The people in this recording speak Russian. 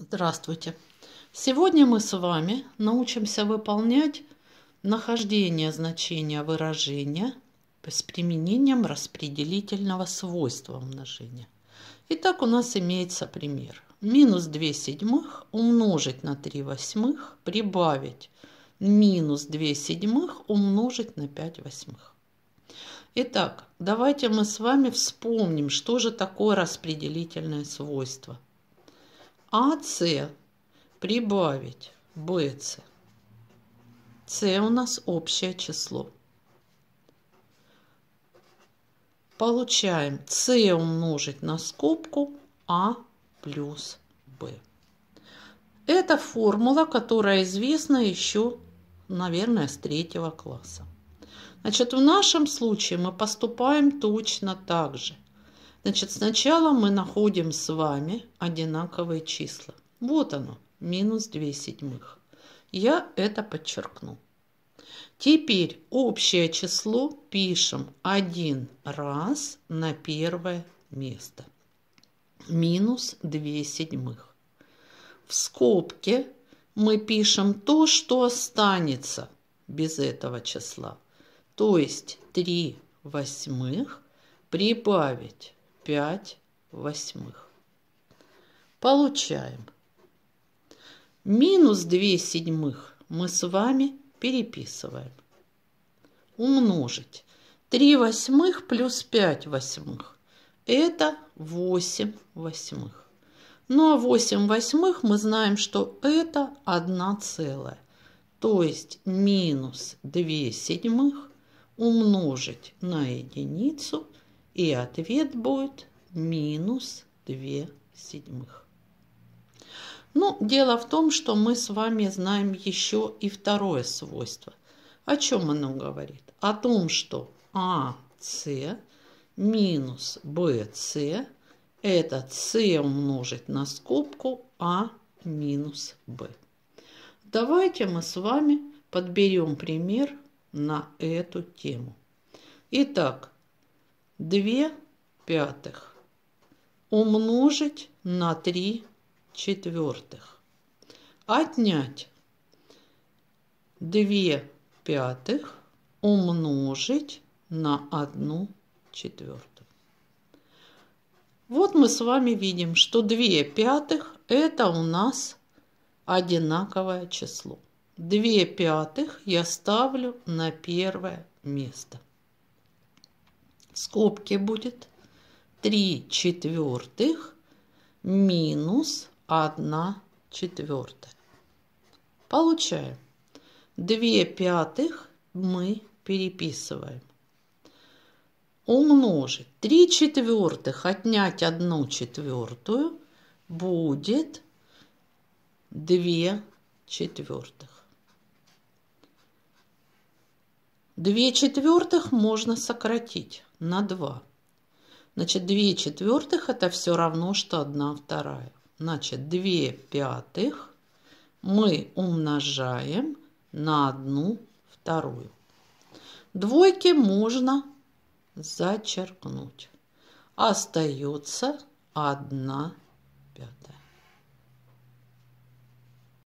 Здравствуйте! Сегодня мы с вами научимся выполнять нахождение значения выражения с применением распределительного свойства умножения. Итак, у нас имеется пример. Минус 2 седьмых умножить на 3 восьмых, прибавить минус 2 седьмых умножить на 5 восьмых. Итак, давайте мы с вами вспомним, что же такое распределительное свойство – а АС прибавить б БС. С у нас общее число. Получаем С умножить на скобку А плюс Б. Это формула, которая известна еще, наверное, с третьего класса. Значит, в нашем случае мы поступаем точно так же – Значит, сначала мы находим с вами одинаковые числа. Вот оно, минус 2 седьмых. Я это подчеркну. Теперь общее число пишем один раз на первое место. Минус 2 седьмых. В скобке мы пишем то, что останется без этого числа. То есть 3 восьмых прибавить 5 восьмых. Получаем. Минус 2 седьмых мы с вами переписываем. Умножить. 3 восьмых плюс 5 восьмых. Это 8 восьмых. Ну а 8 восьмых мы знаем, что это 1 целая. То есть минус 2 седьмых умножить на единицу – и ответ будет минус 2 седьмых. Ну, дело в том, что мы с вами знаем еще и второе свойство. О чем оно говорит? О том, что АС минус БС это С умножить на скобку А минус Б. Давайте мы с вами подберем пример на эту тему. Итак, 2 пятых умножить на 3 четвертых. Отнять 2 пятых умножить на 1 четвертую. Вот мы с вами видим, что 2 пятых – это у нас одинаковое число. 2 пятых я ставлю на первое место скобки будет 3 четвертых минус 1 четвертая. Получаем. 2 пятых мы переписываем. Умножить 3 четвертых отнять 1 четвертую будет 2 четвертых. 2 четвертых можно сократить на 2. Значит, 2 четвертых – это все равно, что 1 вторая. Значит, 2 пятых мы умножаем на 1 вторую. Двойки можно зачеркнуть. Остается 1 пятая.